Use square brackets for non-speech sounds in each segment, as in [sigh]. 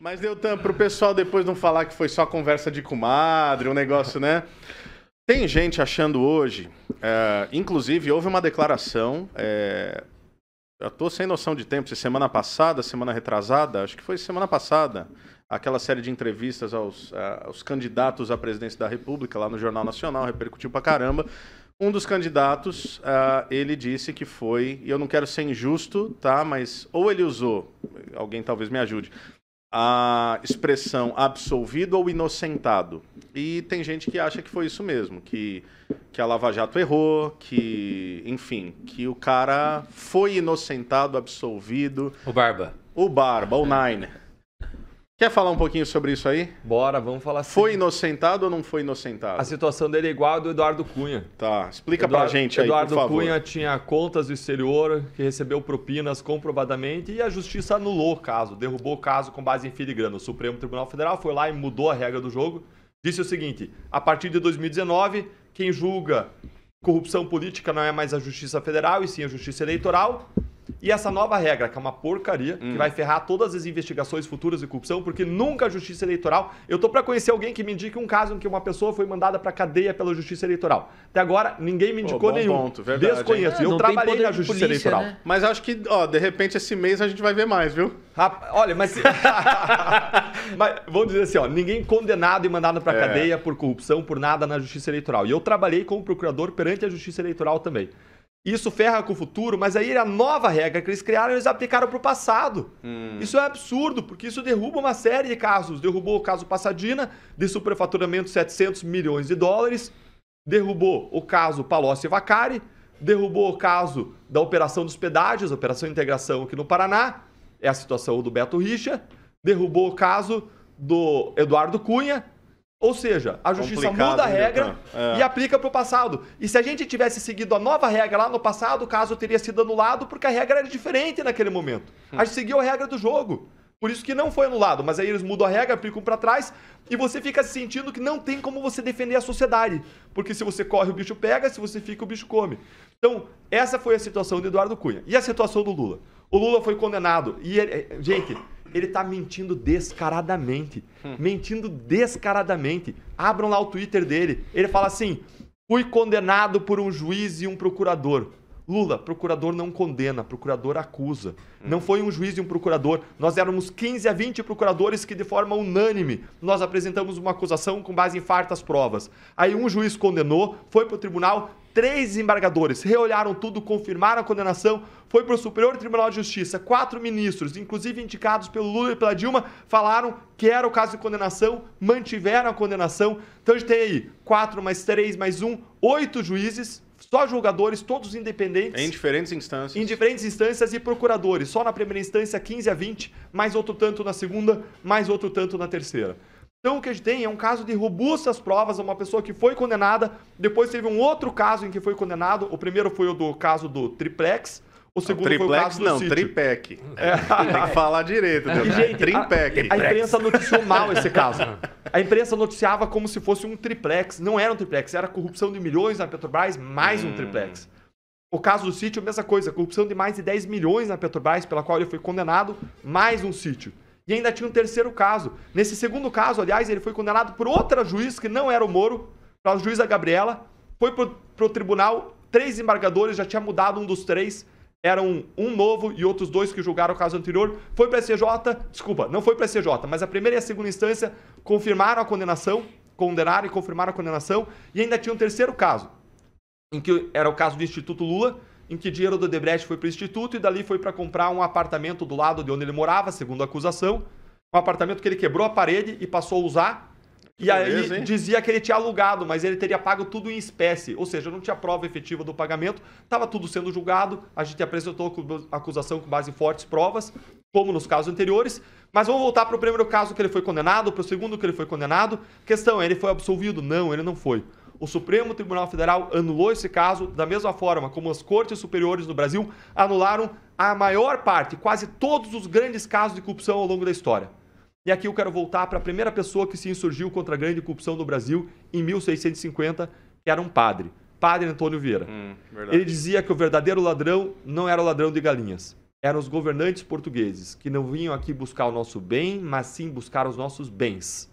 Mas, para pro pessoal depois não falar que foi só conversa de comadre, um negócio, né? Tem gente achando hoje, é, inclusive houve uma declaração, é, eu tô sem noção de tempo, se semana passada, semana retrasada, acho que foi semana passada, aquela série de entrevistas aos, é, aos candidatos à presidência da República lá no Jornal Nacional, repercutiu pra caramba. Um dos candidatos, uh, ele disse que foi, e eu não quero ser injusto, tá? Mas ou ele usou, alguém talvez me ajude, a expressão absolvido ou inocentado. E tem gente que acha que foi isso mesmo, que, que a Lava Jato errou, que, enfim, que o cara foi inocentado, absolvido. O Barba. O Barba, o Nine. Quer falar um pouquinho sobre isso aí? Bora, vamos falar assim. Foi inocentado ou não foi inocentado? A situação dele é igual a do Eduardo Cunha. Tá, explica Eduardo, pra gente aí, Eduardo por favor. Cunha tinha contas do exterior que recebeu propinas comprovadamente e a justiça anulou o caso, derrubou o caso com base em filigrana. O Supremo Tribunal Federal foi lá e mudou a regra do jogo. Disse o seguinte: a partir de 2019, quem julga corrupção política não é mais a Justiça Federal e sim a Justiça Eleitoral. E essa nova regra, que é uma porcaria, hum. que vai ferrar todas as investigações futuras de corrupção, porque nunca a Justiça Eleitoral. Eu tô para conhecer alguém que me indique um caso em que uma pessoa foi mandada para cadeia pela Justiça Eleitoral. Até agora, ninguém me indicou oh, nenhum. Ponto, verdade, Desconheço. É, eu trabalhei na Justiça polícia, Eleitoral. Né? Mas acho que, ó, de repente esse mês a gente vai ver mais, viu? olha, mas. [laughs] mas vamos dizer assim, ó, ninguém condenado e mandado para é. cadeia por corrupção, por nada na Justiça Eleitoral. E eu trabalhei como procurador perante a Justiça Eleitoral também. Isso ferra com o futuro, mas aí é a nova regra que eles criaram, eles aplicaram para o passado. Hum. Isso é absurdo, porque isso derruba uma série de casos. Derrubou o caso Passadina, de superfaturamento de 700 milhões de dólares. Derrubou o caso Palocci e Vacari. Derrubou o caso da operação dos pedágios, operação integração aqui no Paraná. É a situação do Beto Richa. Derrubou o caso do Eduardo Cunha, ou seja, a justiça Complicado, muda a regra é. e aplica para o passado. E se a gente tivesse seguido a nova regra lá no passado, o caso teria sido anulado porque a regra era diferente naquele momento. Hum. A gente seguiu a regra do jogo. Por isso que não foi anulado, mas aí eles mudam a regra, aplicam para trás e você fica se sentindo que não tem como você defender a sociedade. Porque se você corre, o bicho pega, se você fica, o bicho come. Então, essa foi a situação do Eduardo Cunha. E a situação do Lula? O Lula foi condenado e ele, é, gente, ele está mentindo descaradamente. Hum. Mentindo descaradamente. Abram lá o Twitter dele. Ele fala assim: fui condenado por um juiz e um procurador. Lula, procurador não condena, procurador acusa. Hum. Não foi um juiz e um procurador. Nós éramos 15 a 20 procuradores que, de forma unânime, nós apresentamos uma acusação com base em fartas provas. Aí um juiz condenou, foi para o tribunal, Três desembargadores reolharam tudo, confirmaram a condenação, foi para o Superior Tribunal de Justiça. Quatro ministros, inclusive indicados pelo Lula e pela Dilma, falaram que era o caso de condenação, mantiveram a condenação. Então a gente tem aí quatro mais três mais um, oito juízes, só julgadores, todos independentes. Em diferentes instâncias. Em diferentes instâncias e procuradores. Só na primeira instância, 15 a 20, mais outro tanto na segunda, mais outro tanto na terceira. Então o que a gente tem é um caso de robustas provas, uma pessoa que foi condenada, depois teve um outro caso em que foi condenado, o primeiro foi o do caso do triplex, o segundo o triplex, foi o caso do não, tripec. É. [laughs] Tem que falar direito. Né? [laughs] gente, tripec. A, a, imprensa noticiou mal esse caso. A imprensa noticiava como se fosse um triplex. Não era um triplex, era corrupção de milhões na Petrobras, mais hum. um triplex. O caso do sítio, mesma coisa, corrupção de mais de 10 milhões na Petrobras, pela qual ele foi condenado, mais um sítio. E ainda tinha um terceiro caso. Nesse segundo caso, aliás, ele foi condenado por outra juiz que não era o Moro, a juíza Gabriela. Foi para o tribunal, três embargadores, já tinha mudado um dos três. Eram um novo e outros dois que julgaram o caso anterior. Foi para a CJ, desculpa, não foi para a CJ, mas a primeira e a segunda instância confirmaram a condenação, condenaram e confirmaram a condenação. E ainda tinha um terceiro caso, em que era o caso do Instituto Lula, em que dinheiro do Debrecht foi para o Instituto e dali foi para comprar um apartamento do lado de onde ele morava, segundo a acusação. Um apartamento que ele quebrou a parede e passou a usar. e aí hein? dizia que ele tinha alugado, mas ele teria pago tudo em espécie. Ou seja, não tinha prova efetiva do pagamento, estava tudo sendo julgado. A gente apresentou a acusação com base em fortes provas, como nos casos anteriores. Mas vamos voltar para o primeiro caso que ele foi condenado, para o segundo que ele foi condenado. Questão, ele foi absolvido? Não, ele não foi. O Supremo Tribunal Federal anulou esse caso da mesma forma como as cortes superiores do Brasil anularam a maior parte, quase todos os grandes casos de corrupção ao longo da história. E aqui eu quero voltar para a primeira pessoa que se insurgiu contra a grande corrupção do Brasil em 1650, que era um padre, Padre Antônio Vieira. Hum, Ele dizia que o verdadeiro ladrão não era o ladrão de galinhas, eram os governantes portugueses, que não vinham aqui buscar o nosso bem, mas sim buscar os nossos bens.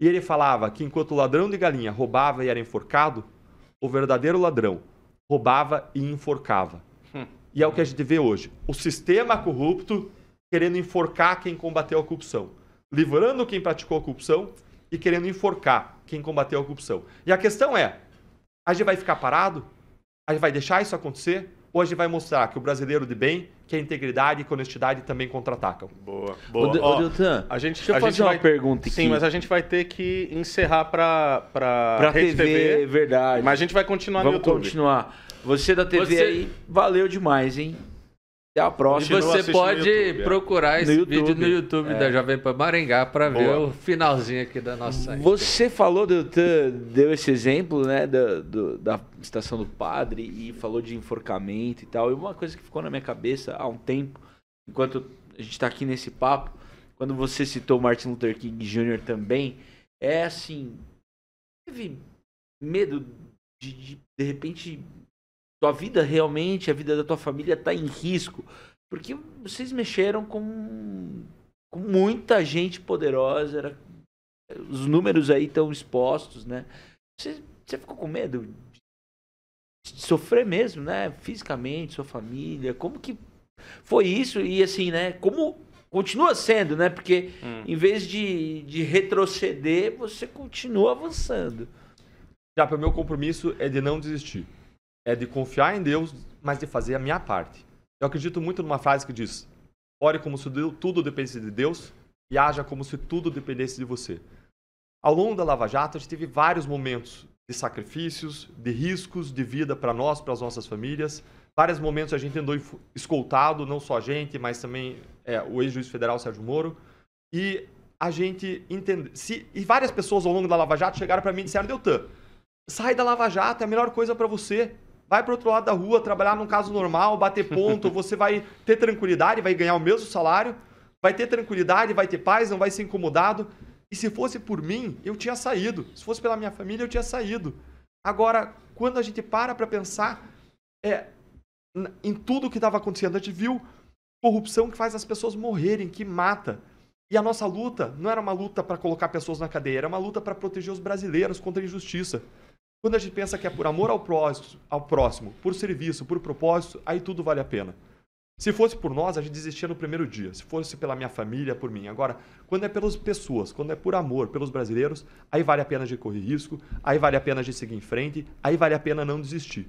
E ele falava que enquanto o ladrão de galinha roubava e era enforcado, o verdadeiro ladrão roubava e enforcava. Hum. E é o que a gente vê hoje. O sistema corrupto querendo enforcar quem combateu a corrupção, livrando quem praticou a corrupção e querendo enforcar quem combateu a corrupção. E a questão é: a gente vai ficar parado? A gente vai deixar isso acontecer? hoje vai mostrar que o brasileiro de bem, que a integridade e a honestidade também contra-atacam. Boa, boa. Ô, Ó, Deltan, a gente, deixa eu a fazer gente uma vai... pergunta aqui. Sim, mas a gente vai ter que encerrar para para TV, TV, verdade. Mas a gente vai continuar Vamos no YouTube. Vamos continuar. Você da TV Você... aí, valeu demais, hein? Até a próxima. E você pode YouTube, é. procurar é. esse no vídeo no YouTube é. da Jovem Pan Maringá para ver o finalzinho aqui da nossa. Você falou, do, deu esse exemplo, né, do, do, da estação do padre e falou de enforcamento e tal. E uma coisa que ficou na minha cabeça há um tempo, enquanto a gente está aqui nesse papo, quando você citou Martin Luther King Jr. também, é assim, teve medo de, de, de repente tua vida realmente, a vida da tua família está em risco. Porque vocês mexeram com, com muita gente poderosa, era, os números aí estão expostos, né? Você, você ficou com medo de sofrer mesmo, né? Fisicamente, sua família, como que foi isso? E assim, né? Como continua sendo, né? Porque hum. em vez de, de retroceder, você continua avançando. Japa, meu compromisso é de não desistir é de confiar em Deus, mas de fazer a minha parte. Eu acredito muito numa frase que diz: ore como se tudo dependesse de Deus e haja como se tudo dependesse de você. Ao longo da Lava Jato, a gente teve vários momentos de sacrifícios, de riscos de vida para nós, para as nossas famílias. Vários momentos a gente andou escoltado, não só a gente, mas também é, o ex-juiz federal Sérgio Moro. E a gente entende. Se, e várias pessoas ao longo da Lava Jato chegaram para mim e disseram: Deltan, sai da Lava Jato, é a melhor coisa para você vai para outro lado da rua trabalhar num caso normal, bater ponto, [laughs] você vai ter tranquilidade, vai ganhar o mesmo salário, vai ter tranquilidade, vai ter paz, não vai ser incomodado. E se fosse por mim, eu tinha saído. Se fosse pela minha família, eu tinha saído. Agora, quando a gente para para pensar é, em tudo o que estava acontecendo, a gente viu corrupção que faz as pessoas morrerem, que mata. E a nossa luta não era uma luta para colocar pessoas na cadeia, era uma luta para proteger os brasileiros contra a injustiça. Quando a gente pensa que é por amor ao próximo, ao próximo, por serviço, por propósito, aí tudo vale a pena. Se fosse por nós, a gente desistia no primeiro dia. Se fosse pela minha família, por mim. Agora, quando é pelas pessoas, quando é por amor, pelos brasileiros, aí vale a pena de correr risco, aí vale a pena de seguir em frente, aí vale a pena não desistir.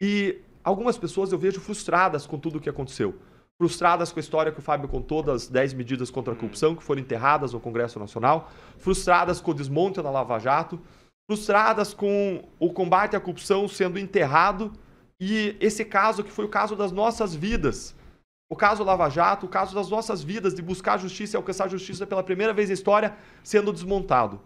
E algumas pessoas eu vejo frustradas com tudo o que aconteceu. Frustradas com a história que o Fábio contou das 10 medidas contra a corrupção que foram enterradas no Congresso Nacional, frustradas com o desmonte da Lava Jato, frustradas com o combate à corrupção sendo enterrado e esse caso que foi o caso das nossas vidas. O caso Lava Jato, o caso das nossas vidas de buscar justiça e alcançar justiça pela primeira vez na história sendo desmontado.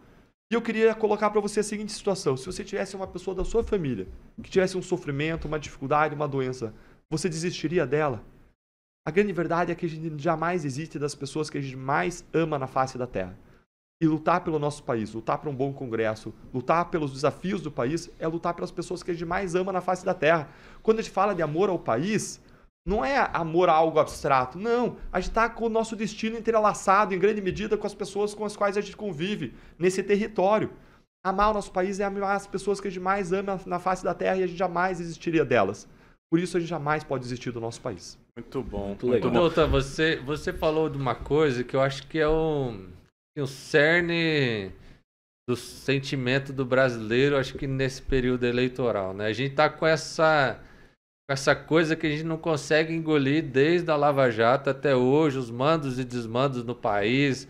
E eu queria colocar para você a seguinte situação: se você tivesse uma pessoa da sua família que tivesse um sofrimento, uma dificuldade, uma doença, você desistiria dela? A grande verdade é que a gente jamais existe das pessoas que a gente mais ama na face da Terra e lutar pelo nosso país, lutar para um bom Congresso, lutar pelos desafios do país, é lutar pelas pessoas que a gente mais ama na face da terra. Quando a gente fala de amor ao país, não é amor a algo abstrato, não. A gente está com o nosso destino entrelaçado, em grande medida, com as pessoas com as quais a gente convive nesse território. Amar o nosso país é amar as pessoas que a gente mais ama na face da terra e a gente jamais existiria delas. Por isso a gente jamais pode desistir do nosso país. Muito bom. Muito, muito legal. Bom. Doutor, tota, você, você falou de uma coisa que eu acho que é um que o cerne do sentimento do brasileiro, acho que nesse período eleitoral, né? A gente tá com essa com essa coisa que a gente não consegue engolir desde a Lava Jato até hoje, os mandos e desmandos no país,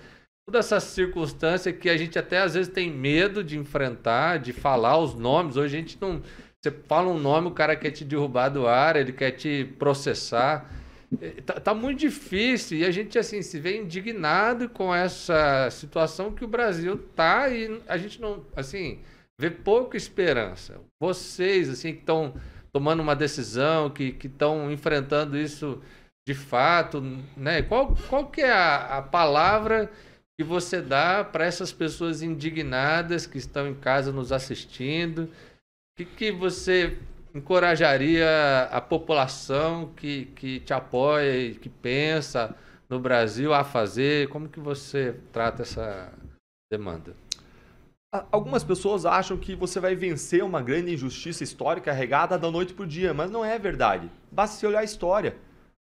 toda essa circunstância que a gente até às vezes tem medo de enfrentar, de falar os nomes. Hoje a gente não. Você fala um nome, o cara quer te derrubar do ar, ele quer te processar. Tá, tá, muito difícil e a gente assim se vê indignado com essa situação que o Brasil tá e a gente não assim vê pouca esperança. Vocês assim que estão tomando uma decisão, que estão enfrentando isso de fato, né? Qual, qual que é a, a palavra que você dá para essas pessoas indignadas que estão em casa nos assistindo? O que, que você encorajaria a população que, que te apoia e que pensa no Brasil a fazer? Como que você trata essa demanda? Algumas pessoas acham que você vai vencer uma grande injustiça histórica regada da noite para o dia, mas não é verdade. Basta se olhar a história.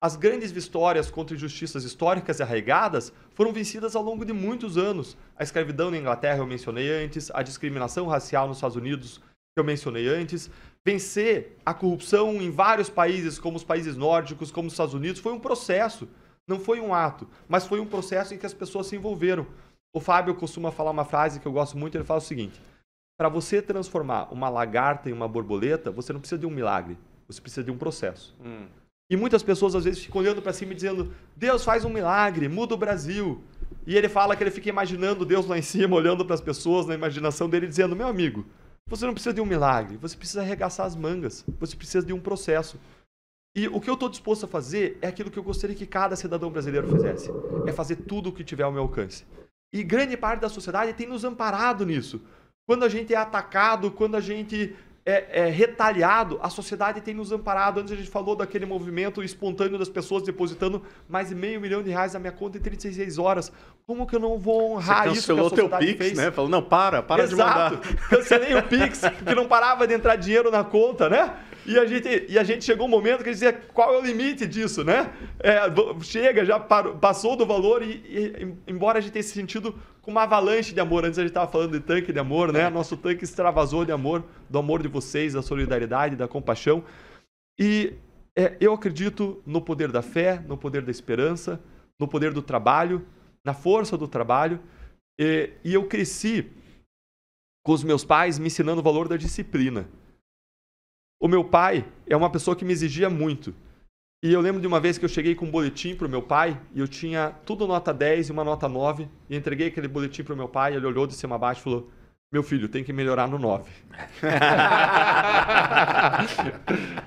As grandes vitórias contra injustiças históricas arraigadas foram vencidas ao longo de muitos anos. A escravidão na Inglaterra eu mencionei antes, a discriminação racial nos Estados Unidos que eu mencionei antes, Vencer a corrupção em vários países, como os países nórdicos, como os Estados Unidos, foi um processo. Não foi um ato, mas foi um processo em que as pessoas se envolveram. O Fábio costuma falar uma frase que eu gosto muito, ele fala o seguinte: para você transformar uma lagarta em uma borboleta, você não precisa de um milagre, você precisa de um processo. Hum. E muitas pessoas às vezes ficam olhando para cima e dizendo: Deus faz um milagre, muda o Brasil. E ele fala que ele fica imaginando Deus lá em cima, [laughs] olhando para as pessoas na imaginação dele, dizendo: Meu amigo, você não precisa de um milagre, você precisa arregaçar as mangas, você precisa de um processo. E o que eu estou disposto a fazer é aquilo que eu gostaria que cada cidadão brasileiro fizesse: é fazer tudo o que tiver ao meu alcance. E grande parte da sociedade tem nos amparado nisso. Quando a gente é atacado, quando a gente é, é, retaliado, a sociedade tem nos amparado. Antes a gente falou daquele movimento espontâneo das pessoas depositando mais de meio milhão de reais na minha conta em 36 horas. Como que eu não vou honrar isso Cancelou o teu Pix, fez? né? Falou, não, para, para Exato. de mandar. Cancelei o Pix, que não parava de entrar dinheiro na conta, né? E a gente, e a gente chegou um momento que dizia qual é o limite disso, né? É, chega, já parou, passou do valor e, e, embora a gente tenha se sentido com uma avalanche de amor, antes a gente estava falando de tanque de amor, né? É. Nosso tanque extravasou de amor, do amor de vocês, da solidariedade, da compaixão. E é, eu acredito no poder da fé, no poder da esperança, no poder do trabalho, na força do trabalho. e, e eu cresci com os meus pais me ensinando o valor da disciplina. O meu pai é uma pessoa que me exigia muito. E eu lembro de uma vez que eu cheguei com um boletim para o meu pai e eu tinha tudo nota 10 e uma nota 9 e entreguei aquele boletim para o meu pai, ele olhou de cima a baixo e falou: meu filho, tem que melhorar no 9. [laughs]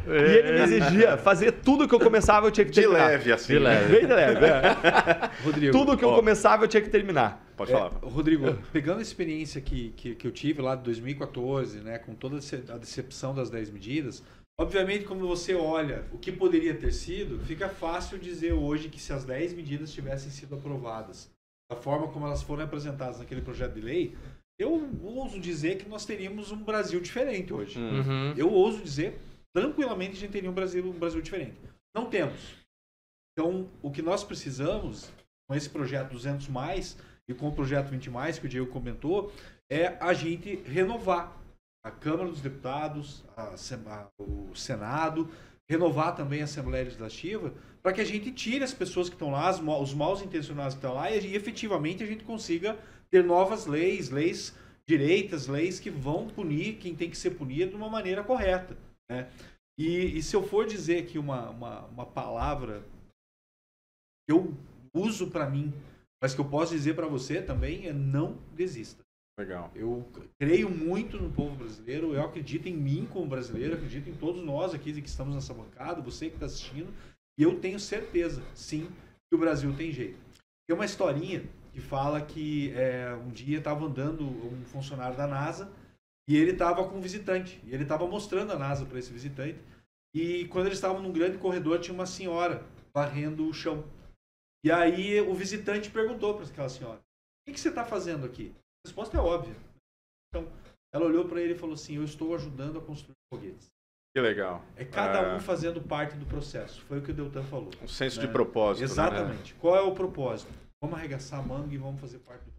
e ele me exigia fazer tudo que eu começava, eu tinha que terminar. De leve, assim. De leve. Bem de leve. É. [laughs] Rodrigo, tudo que eu ó, começava, eu tinha que terminar. Pode falar. É, Rodrigo, pegando a experiência que, que, que, eu tive lá de 2014, né, com toda a decepção das 10 medidas, obviamente, quando você olha o que poderia ter sido, fica fácil dizer hoje que se as 10 medidas tivessem sido aprovadas, da forma como elas foram apresentadas naquele projeto de lei eu ouso dizer que nós teríamos um Brasil diferente hoje. Hum. Uhum. Eu ouso dizer, tranquilamente, a gente teria um Brasil, um Brasil diferente. Não temos. Então, o que nós precisamos, com esse projeto 200 mais e com o projeto 20 mais que o Diego comentou, é a gente renovar a Câmara dos Deputados, a, a, o Senado, renovar também a Assembleia Legislativa, para que a gente tire as pessoas que estão lá, os, os intencionados que estão lá, e, e efetivamente a gente consiga ter novas leis, leis direitas, leis que vão punir quem tem que ser punido de uma maneira correta. Né? E, e se eu for dizer aqui uma, uma, uma palavra que eu uso para mim, mas que eu posso dizer para você também, é não desista. Legal. Eu creio muito no povo brasileiro, eu acredito em mim como brasileiro, acredito em todos nós aqui que estamos nessa bancada, você que está assistindo, e eu tenho certeza, sim, que o Brasil tem jeito. Tem uma historinha que fala que é, um dia estava andando um funcionário da NASA e ele estava com um visitante. E ele estava mostrando a NASA para esse visitante. E quando eles estavam num grande corredor, tinha uma senhora varrendo o chão. E aí o visitante perguntou para aquela senhora: O que, que você está fazendo aqui? A resposta é óbvia. Então, ela olhou para ele e falou assim: Eu estou ajudando a construir foguetes. Que legal. É cada um ah. fazendo parte do processo. Foi o que o Deltan falou. Um senso né? de propósito. Né? Exatamente. Né? Qual é o propósito? Vamos arregaçar a manga e vamos fazer parte do